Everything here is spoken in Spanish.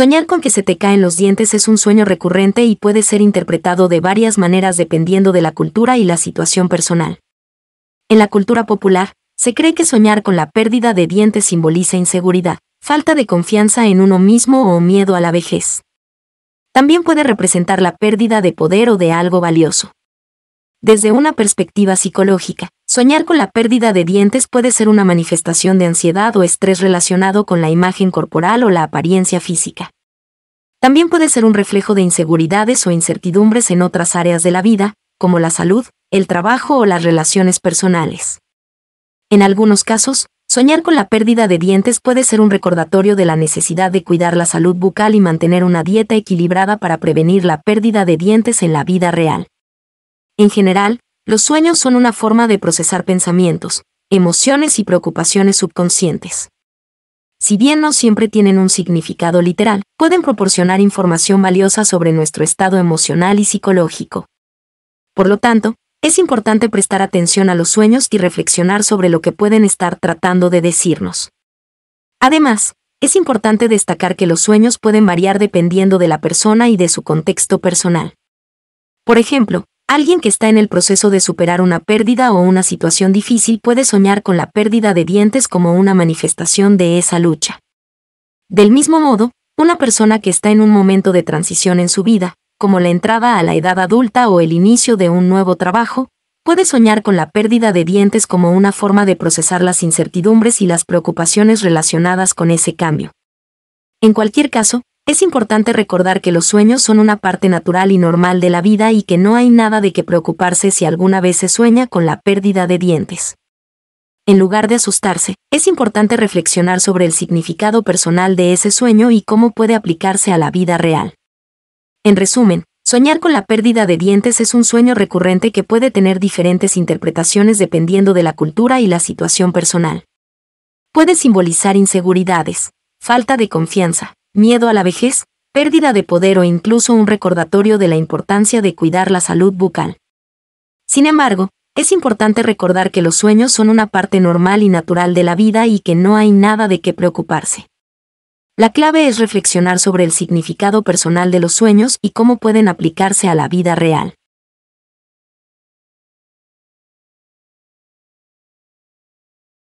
Soñar con que se te caen los dientes es un sueño recurrente y puede ser interpretado de varias maneras dependiendo de la cultura y la situación personal. En la cultura popular, se cree que soñar con la pérdida de dientes simboliza inseguridad, falta de confianza en uno mismo o miedo a la vejez. También puede representar la pérdida de poder o de algo valioso. Desde una perspectiva psicológica, Soñar con la pérdida de dientes puede ser una manifestación de ansiedad o estrés relacionado con la imagen corporal o la apariencia física. También puede ser un reflejo de inseguridades o incertidumbres en otras áreas de la vida, como la salud, el trabajo o las relaciones personales. En algunos casos, soñar con la pérdida de dientes puede ser un recordatorio de la necesidad de cuidar la salud bucal y mantener una dieta equilibrada para prevenir la pérdida de dientes en la vida real. En general, los sueños son una forma de procesar pensamientos, emociones y preocupaciones subconscientes. Si bien no siempre tienen un significado literal, pueden proporcionar información valiosa sobre nuestro estado emocional y psicológico. Por lo tanto, es importante prestar atención a los sueños y reflexionar sobre lo que pueden estar tratando de decirnos. Además, es importante destacar que los sueños pueden variar dependiendo de la persona y de su contexto personal. Por ejemplo, Alguien que está en el proceso de superar una pérdida o una situación difícil puede soñar con la pérdida de dientes como una manifestación de esa lucha. Del mismo modo, una persona que está en un momento de transición en su vida, como la entrada a la edad adulta o el inicio de un nuevo trabajo, puede soñar con la pérdida de dientes como una forma de procesar las incertidumbres y las preocupaciones relacionadas con ese cambio. En cualquier caso, es importante recordar que los sueños son una parte natural y normal de la vida y que no hay nada de qué preocuparse si alguna vez se sueña con la pérdida de dientes. En lugar de asustarse, es importante reflexionar sobre el significado personal de ese sueño y cómo puede aplicarse a la vida real. En resumen, soñar con la pérdida de dientes es un sueño recurrente que puede tener diferentes interpretaciones dependiendo de la cultura y la situación personal. Puede simbolizar inseguridades, falta de confianza, miedo a la vejez, pérdida de poder o incluso un recordatorio de la importancia de cuidar la salud bucal. Sin embargo, es importante recordar que los sueños son una parte normal y natural de la vida y que no hay nada de qué preocuparse. La clave es reflexionar sobre el significado personal de los sueños y cómo pueden aplicarse a la vida real.